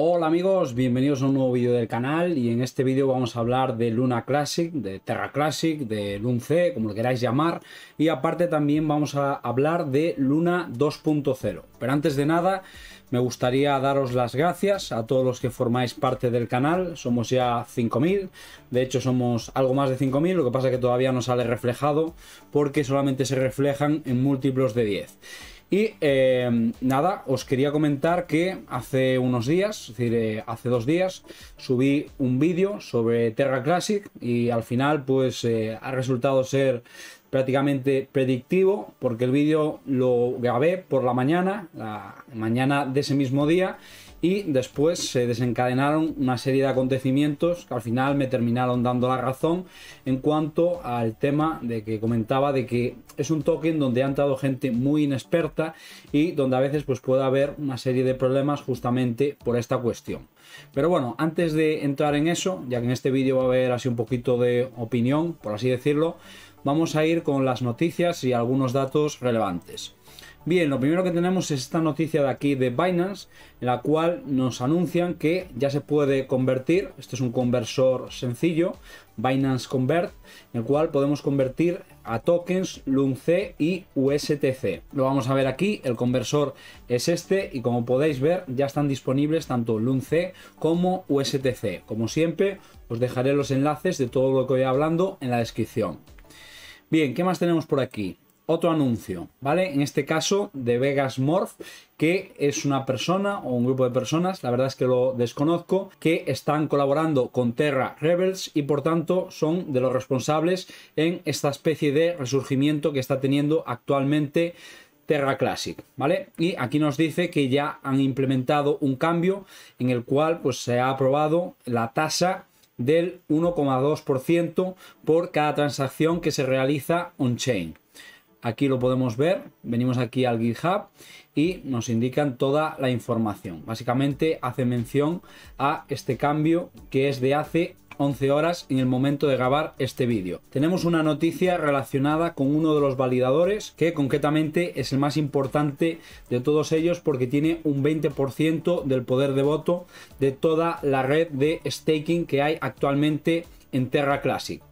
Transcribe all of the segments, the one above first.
Hola amigos, bienvenidos a un nuevo vídeo del canal y en este vídeo vamos a hablar de Luna Classic, de Terra Classic, de C, como lo queráis llamar y aparte también vamos a hablar de Luna 2.0. Pero antes de nada me gustaría daros las gracias a todos los que formáis parte del canal, somos ya 5.000, de hecho somos algo más de 5.000, lo que pasa es que todavía no sale reflejado porque solamente se reflejan en múltiplos de 10. Y em, nada, os quería comentar que hace unos días, es decir, eh, hace dos días, subí un vídeo sobre Terra Classic y al final pues eh, ha resultado ser prácticamente predictivo porque el vídeo lo grabé por la mañana, la mañana de ese mismo día y después se desencadenaron una serie de acontecimientos que al final me terminaron dando la razón en cuanto al tema de que comentaba de que es un token donde ha entrado gente muy inexperta y donde a veces pues puede haber una serie de problemas justamente por esta cuestión. Pero bueno, antes de entrar en eso, ya que en este vídeo va a haber así un poquito de opinión, por así decirlo, vamos a ir con las noticias y algunos datos relevantes. Bien, lo primero que tenemos es esta noticia de aquí de Binance, en la cual nos anuncian que ya se puede convertir, este es un conversor sencillo, Binance Convert, en el cual podemos convertir a tokens LUNC y USTC. Lo vamos a ver aquí, el conversor es este y como podéis ver ya están disponibles tanto LUNC como USTC. Como siempre, os dejaré los enlaces de todo lo que voy hablando en la descripción. Bien, ¿qué más tenemos por aquí? otro anuncio, ¿vale? En este caso de Vegas Morph, que es una persona o un grupo de personas, la verdad es que lo desconozco, que están colaborando con Terra Rebels y por tanto son de los responsables en esta especie de resurgimiento que está teniendo actualmente Terra Classic, ¿vale? Y aquí nos dice que ya han implementado un cambio en el cual pues se ha aprobado la tasa del 1,2% por cada transacción que se realiza on-chain. Aquí lo podemos ver, venimos aquí al GitHub y nos indican toda la información. Básicamente hace mención a este cambio que es de hace 11 horas en el momento de grabar este vídeo. Tenemos una noticia relacionada con uno de los validadores que concretamente es el más importante de todos ellos porque tiene un 20% del poder de voto de toda la red de staking que hay actualmente en Terra Classic.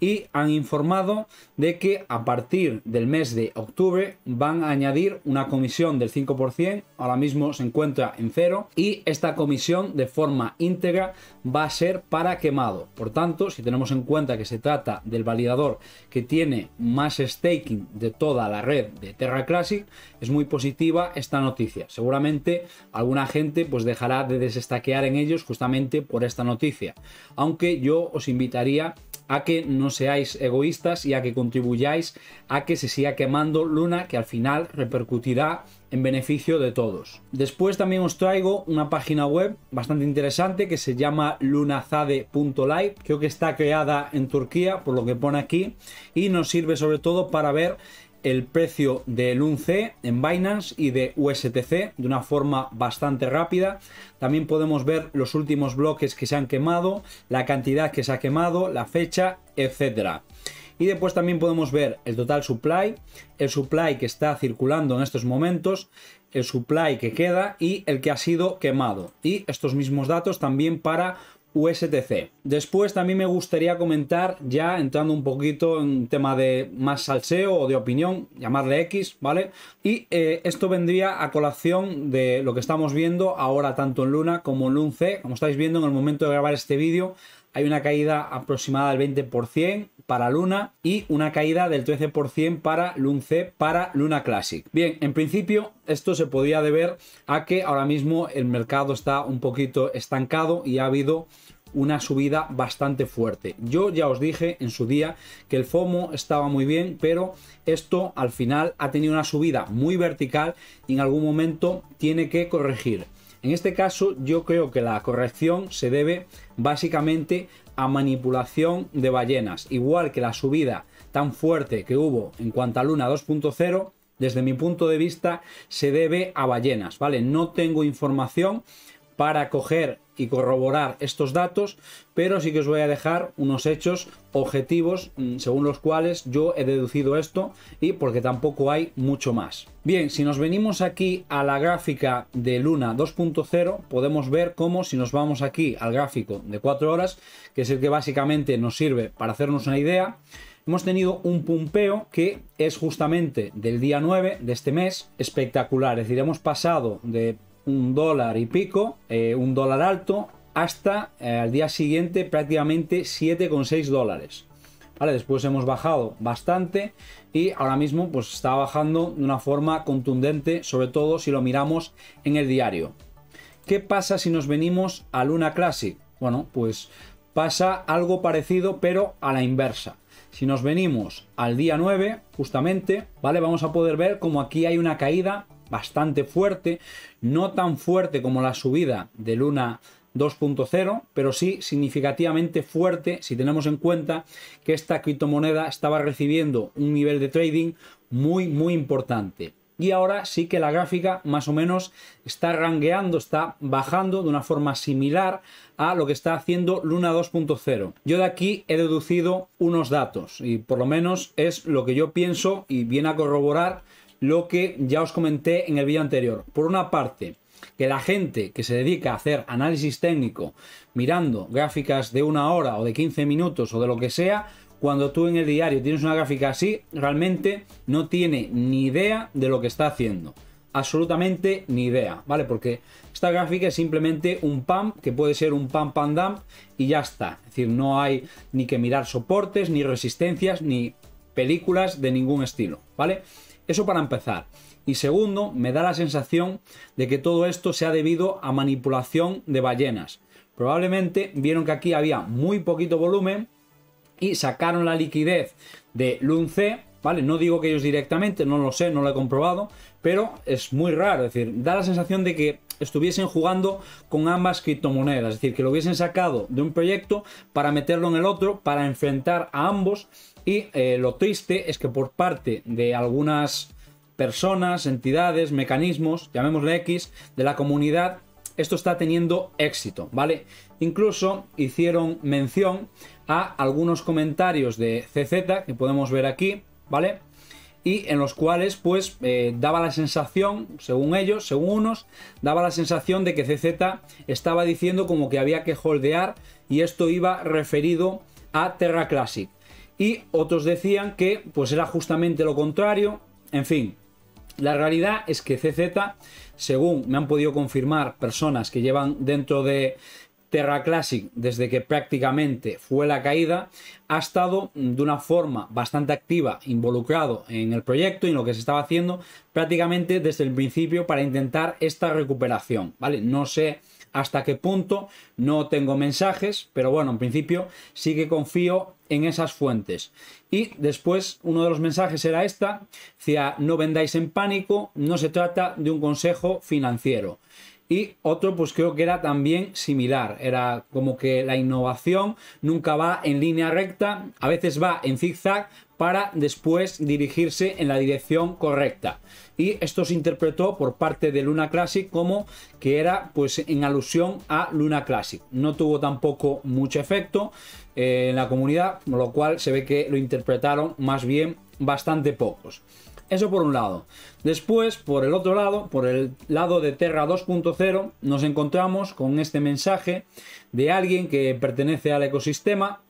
Y han informado de que a partir del mes de octubre van a añadir una comisión del 5%, ahora mismo se encuentra en cero, y esta comisión de forma íntegra va a ser para quemado. Por tanto, si tenemos en cuenta que se trata del validador que tiene más staking de toda la red de Terra Classic, es muy positiva esta noticia. Seguramente alguna gente pues dejará de desestaquear en ellos justamente por esta noticia. Aunque yo os invito invitaría a que no seáis egoístas y a que contribuyáis a que se siga quemando Luna, que al final repercutirá en beneficio de todos. Después también os traigo una página web bastante interesante que se llama lunazade.live. Creo que está creada en Turquía, por lo que pone aquí, y nos sirve sobre todo para ver el precio del c en Binance y de USTC de una forma bastante rápida. También podemos ver los últimos bloques que se han quemado, la cantidad que se ha quemado, la fecha, etcétera. Y después también podemos ver el total supply, el supply que está circulando en estos momentos, el supply que queda y el que ha sido quemado. Y estos mismos datos también para USTC. Después también me gustaría comentar, ya entrando un poquito en tema de más salseo o de opinión, llamarle X, ¿vale? Y eh, esto vendría a colación de lo que estamos viendo ahora tanto en Luna como en Lunce, Como estáis viendo en el momento de grabar este vídeo, hay una caída aproximada del 20% para Luna y una caída del 13% para Lunce para Luna Classic. Bien, en principio esto se podía deber a que ahora mismo el mercado está un poquito estancado y ha habido una subida bastante fuerte. Yo ya os dije en su día que el FOMO estaba muy bien, pero esto al final ha tenido una subida muy vertical y en algún momento tiene que corregir. En este caso yo creo que la corrección se debe básicamente a manipulación de ballenas, igual que la subida tan fuerte que hubo en cuanto a Luna 2.0. Desde mi punto de vista, se debe a ballenas, ¿vale? No tengo información para coger y corroborar estos datos, pero sí que os voy a dejar unos hechos objetivos mm, según los cuales yo he deducido esto y porque tampoco hay mucho más. Bien, si nos venimos aquí a la gráfica de Luna 2.0, podemos ver cómo si nos vamos aquí al gráfico de 4 horas, que es el que básicamente nos sirve para hacernos una idea, hemos tenido un pumpeo que es justamente del día 9 de este mes espectacular. Es decir, hemos pasado de un dólar y pico, eh, un dólar alto, hasta el eh, al día siguiente prácticamente 7,6 dólares. Vale, después hemos bajado bastante y ahora mismo pues está bajando de una forma contundente, sobre todo si lo miramos en el diario. ¿Qué pasa si nos venimos a Luna Classic? Bueno, pues pasa algo parecido pero a la inversa. Si nos venimos al día 9, justamente, ¿vale? Vamos a poder ver como aquí hay una caída bastante fuerte, no tan fuerte como la subida de Luna 2.0, pero sí significativamente fuerte si tenemos en cuenta que esta criptomoneda estaba recibiendo un nivel de trading muy muy importante. Y ahora sí que la gráfica más o menos está rangueando, está bajando de una forma similar a lo que está haciendo Luna 2.0. Yo de aquí he deducido unos datos y por lo menos es lo que yo pienso y viene a corroborar lo que ya os comenté en el vídeo anterior. Por una parte, que la gente que se dedica a hacer análisis técnico mirando gráficas de una hora o de 15 minutos o de lo que sea, cuando tú en el diario tienes una gráfica así, realmente no tiene ni idea de lo que está haciendo. Absolutamente ni idea, ¿vale? Porque esta gráfica es simplemente un PAM, que puede ser un pam pam dump, y ya está. Es decir, no hay ni que mirar soportes, ni resistencias, ni películas de ningún estilo, ¿vale? Eso para empezar. Y segundo, me da la sensación de que todo esto se ha debido a manipulación de ballenas. Probablemente vieron que aquí había muy poquito volumen y sacaron la liquidez de Lunce, ¿vale? No digo que ellos directamente, no lo sé, no lo he comprobado, pero es muy raro, es decir, da la sensación de que estuviesen jugando con ambas criptomonedas, es decir, que lo hubiesen sacado de un proyecto para meterlo en el otro, para enfrentar a ambos. Y eh, lo triste es que por parte de algunas personas, entidades, mecanismos, llamémosle X, de la comunidad, esto está teniendo éxito, ¿vale? Incluso hicieron mención a algunos comentarios de CZ que podemos ver aquí, ¿vale? y en los cuales pues eh, daba la sensación, según ellos, según unos, daba la sensación de que CZ estaba diciendo como que había que holdear y esto iba referido a Terra Classic. Y otros decían que pues era justamente lo contrario, en fin. La realidad es que CZ, según me han podido confirmar personas que llevan dentro de Terra Classic, desde que prácticamente fue la caída, ha estado de una forma bastante activa, involucrado en el proyecto y en lo que se estaba haciendo prácticamente desde el principio para intentar esta recuperación, ¿vale? No sé hasta qué punto, no tengo mensajes, pero bueno, en principio sí que confío en esas fuentes. Y después uno de los mensajes era esta, decía, no vendáis en pánico, no se trata de un consejo financiero. Y otro, pues creo que era también similar. Era como que la innovación nunca va en línea recta, a veces va en zigzag para después dirigirse en la dirección correcta. Y esto se interpretó por parte de Luna Classic como que era pues en alusión a Luna Classic. No tuvo tampoco mucho efecto eh, en la comunidad, con lo cual se ve que lo interpretaron más bien bastante pocos. Eso por un lado. Después, por el otro lado, por el lado de Terra 2.0, nos encontramos con este mensaje de alguien que pertenece al ecosistema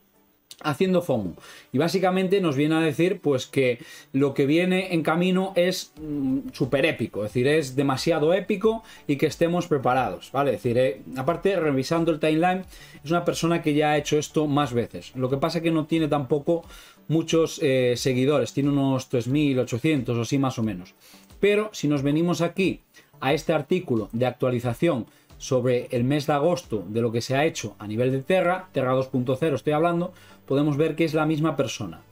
haciendo FOMO. Y básicamente nos viene a decir pues que lo que viene en camino es mm, súper épico, es decir, es demasiado épico y que estemos preparados, ¿vale? Es decir, eh, aparte, revisando el timeline, es una persona que ya ha hecho esto más veces. Lo que pasa es que no tiene tampoco muchos eh, seguidores, tiene unos 3.800 o así más o menos. Pero si nos venimos aquí a este artículo de actualización sobre el mes de agosto de lo que se ha hecho a nivel de Terra, Terra 2.0 estoy hablando, podemos ver que es la misma persona.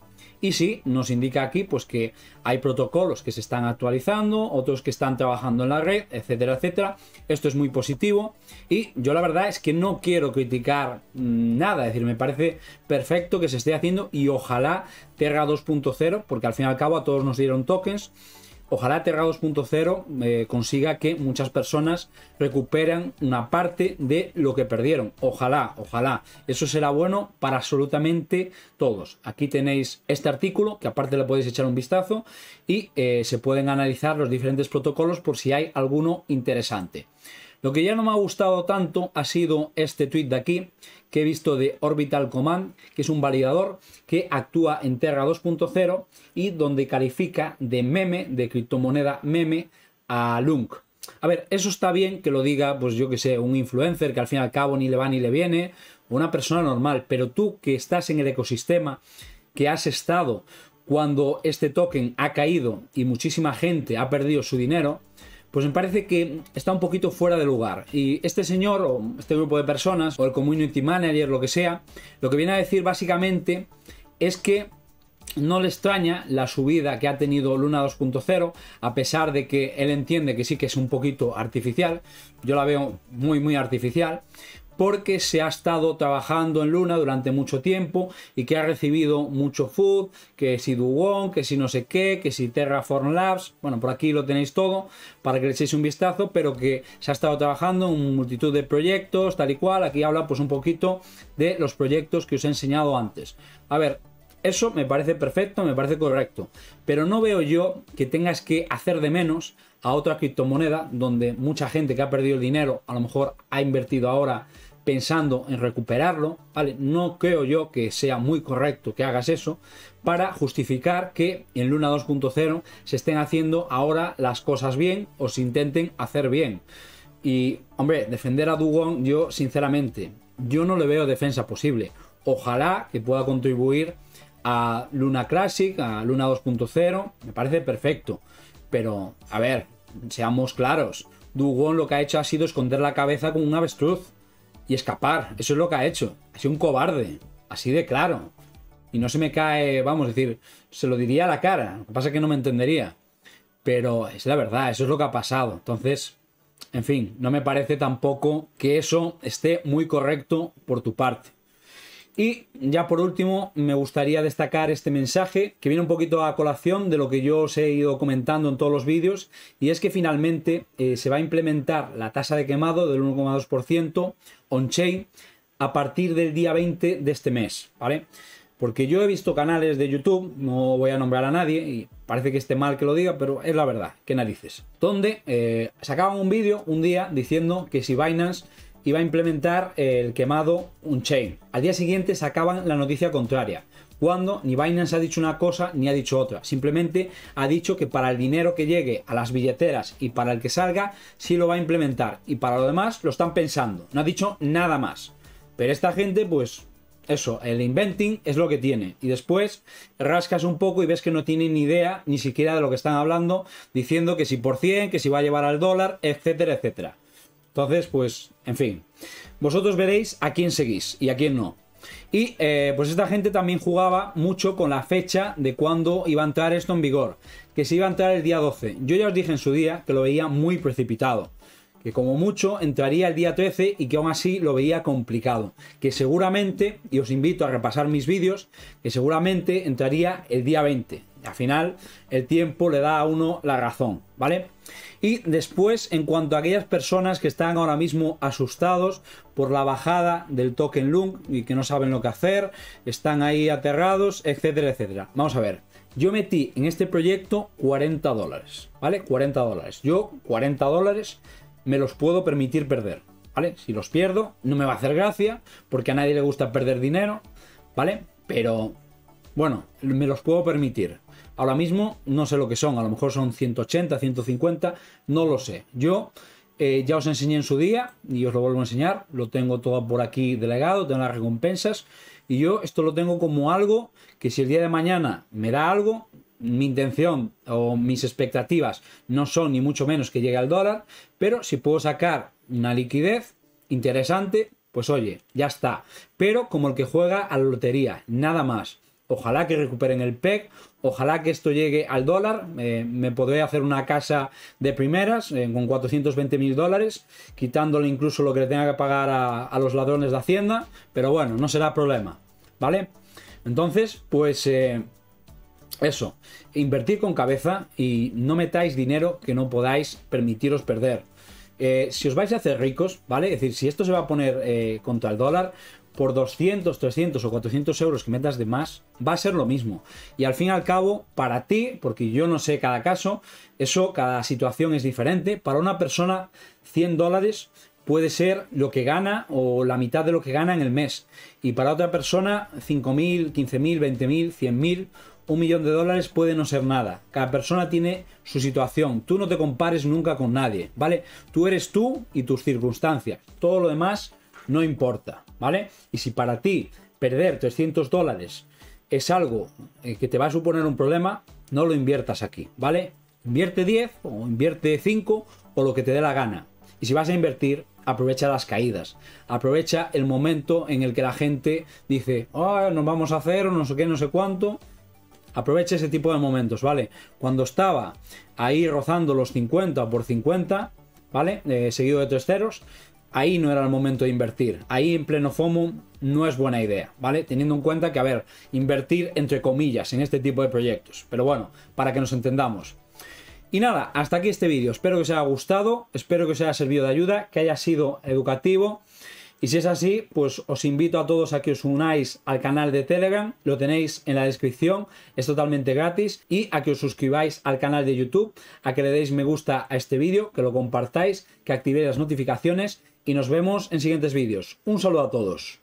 Y sí, nos indica aquí pues que hay protocolos que se están actualizando, otros que están trabajando en la red, etcétera, etcétera. Esto es muy positivo y yo la verdad es que no quiero criticar mm, nada, es decir, me parece perfecto que se esté haciendo y ojalá Terra 2.0, porque al fin y al cabo a todos nos dieron tokens ojalá Terra 2.0 eh, consiga que muchas personas recuperan una parte de lo que perdieron. Ojalá, ojalá. Eso será bueno para absolutamente todos. Aquí tenéis este artículo, que aparte le podéis echar un vistazo, y eh, se pueden analizar los diferentes protocolos por si hay alguno interesante. Lo que ya no me ha gustado tanto ha sido este tweet de aquí que he visto de Orbital Command, que es un validador que actúa en Terra 2.0 y donde califica de meme, de criptomoneda meme, a LUNC. A ver, eso está bien que lo diga, pues yo que sé, un influencer que al fin y al cabo ni le va ni le viene, una persona normal, pero tú que estás en el ecosistema, que has estado cuando este token ha caído y muchísima gente ha perdido su dinero, pues me parece que está un poquito fuera de lugar. Y este señor, o este grupo de personas, o el community manager, lo que sea, lo que viene a decir básicamente es que no le extraña la subida que ha tenido Luna 2.0, a pesar de que él entiende que sí que es un poquito artificial, yo la veo muy muy artificial, porque se ha estado trabajando en Luna durante mucho tiempo y que ha recibido mucho food, que si Duwon, que si no sé qué, que si Terraform Labs, bueno, por aquí lo tenéis todo para que le echéis un vistazo, pero que se ha estado trabajando en multitud de proyectos, tal y cual, aquí habla pues un poquito de los proyectos que os he enseñado antes. A ver, eso me parece perfecto, me parece correcto, pero no veo yo que tengas que hacer de menos a otra criptomoneda donde mucha gente que ha perdido el dinero a lo mejor ha invertido ahora pensando en recuperarlo, ¿vale? No creo yo que sea muy correcto que hagas eso para justificar que en Luna 2.0 se estén haciendo ahora las cosas bien o se intenten hacer bien. Y, hombre, defender a Dugon yo sinceramente, yo no le veo defensa posible. Ojalá que pueda contribuir a Luna Classic, a Luna 2.0, me parece perfecto. Pero, a ver, seamos claros, Dugon lo que ha hecho ha sido esconder la cabeza con un avestruz y escapar. Eso es lo que ha hecho. Ha sido un cobarde, así de claro. Y no se me cae, vamos a decir, se lo diría a la cara. Lo que pasa es que no me entendería. Pero es la verdad, eso es lo que ha pasado. Entonces, en fin, no me parece tampoco que eso esté muy correcto por tu parte. Y ya por último, me gustaría destacar este mensaje que viene un poquito a colación de lo que yo os he ido comentando en todos los vídeos, y es que finalmente eh, se va a implementar la tasa de quemado del 1,2% on-chain a partir del día 20 de este mes, ¿vale? Porque yo he visto canales de YouTube, no voy a nombrar a nadie, y parece que esté mal que lo diga, pero es la verdad, qué narices. Donde eh, sacaban un vídeo un día diciendo que si Binance y va a implementar el quemado un chain Al día siguiente se acaban la noticia contraria, cuando ni Binance ha dicho una cosa ni ha dicho otra. Simplemente ha dicho que para el dinero que llegue a las billeteras y para el que salga, sí lo va a implementar. Y para lo demás lo están pensando. No ha dicho nada más. Pero esta gente, pues eso, el inventing es lo que tiene. Y después rascas un poco y ves que no tienen ni idea ni siquiera de lo que están hablando, diciendo que si por 100, que si va a llevar al dólar, etcétera, etcétera. Entonces, pues, en fin, vosotros veréis a quién seguís y a quién no. Y eh, pues esta gente también jugaba mucho con la fecha de cuándo iba a entrar esto en vigor, que se iba a entrar el día 12. Yo ya os dije en su día que lo veía muy precipitado, que como mucho entraría el día 13 y que aún así lo veía complicado, que seguramente, y os invito a repasar mis vídeos, que seguramente entraría el día 20. Al final, el tiempo le da a uno la razón, ¿vale? Y después, en cuanto a aquellas personas que están ahora mismo asustados por la bajada del token LUNG y que no saben lo que hacer, están ahí aterrados, etcétera, etcétera. Vamos a ver. Yo metí en este proyecto 40 dólares, ¿vale? 40 dólares. Yo 40 dólares me los puedo permitir perder, ¿vale? Si los pierdo, no me va a hacer gracia, porque a nadie le gusta perder dinero, ¿vale? Pero, bueno, me los puedo permitir. Ahora mismo no sé lo que son, a lo mejor son 180, 150, no lo sé. Yo eh, ya os enseñé en su día y os lo vuelvo a enseñar, lo tengo todo por aquí delegado, tengo las recompensas y yo esto lo tengo como algo que si el día de mañana me da algo, mi intención o mis expectativas no son ni mucho menos que llegue al dólar, pero si puedo sacar una liquidez interesante, pues oye, ya está. Pero como el que juega a la lotería, nada más. Ojalá que recuperen el PEC, Ojalá que esto llegue al dólar. Eh, me podré hacer una casa de primeras eh, con 420 mil dólares, quitándole incluso lo que le tenga que pagar a, los ladrones de Hacienda. Pero bueno, no será problema. ¿Vale? Entonces, pues eh, eso, invertir con cabeza y no metáis dinero que no podáis permitiros perder. si os vais a hacer ricos, ¿vale? Es decir, si esto se va a poner contra el dólar, por 200, 300 o 400 euros que metas de más, va a ser lo mismo. Y al fin y al cabo, para ti, porque yo no sé cada caso, eso, cada situación es diferente. Para una persona, 100 dólares puede ser lo que gana o la mitad de lo que gana en el mes. Y para otra persona, 5.000, 15.000, 20.000, 100.000, un millón de dólares puede no ser nada. Cada persona tiene su situación. Tú no te compares nunca con nadie, ¿vale? Tú eres tú y tus circunstancias. Todo lo demás no importa, ¿vale? Y si para ti perder 300 dólares es algo eh, que te va a suponer un problema, no lo inviertas aquí, ¿vale? Invierte 10 o invierte 5 o lo que te dé la gana. Y si vas a invertir, aprovecha las caídas. Aprovecha el momento en el que la gente dice, oh, nos vamos a hacer, no sé qué, no sé cuánto. Aprovecha ese tipo de momentos, ¿vale? Cuando estaba ahí rozando los 50 por 50, ¿vale? Eh, seguido de tres ceros, ahí no era el momento de invertir. Ahí en pleno FOMO no es buena idea, ¿vale? Teniendo en cuenta que, a ver, invertir entre comillas en este tipo de proyectos. Pero bueno, para que nos entendamos. Y nada, hasta aquí este vídeo. Espero que os haya gustado, espero que os haya servido de ayuda, que haya sido educativo. Y si es así, pues os invito a todos a que os unáis al canal de Telegram, lo tenéis en la descripción, es totalmente gratis, y a que os suscribáis al canal de YouTube, a que le deis me gusta a este vídeo, que lo compartáis, que activéis las notificaciones y nos vemos en siguientes vídeos. Un saludo a todos.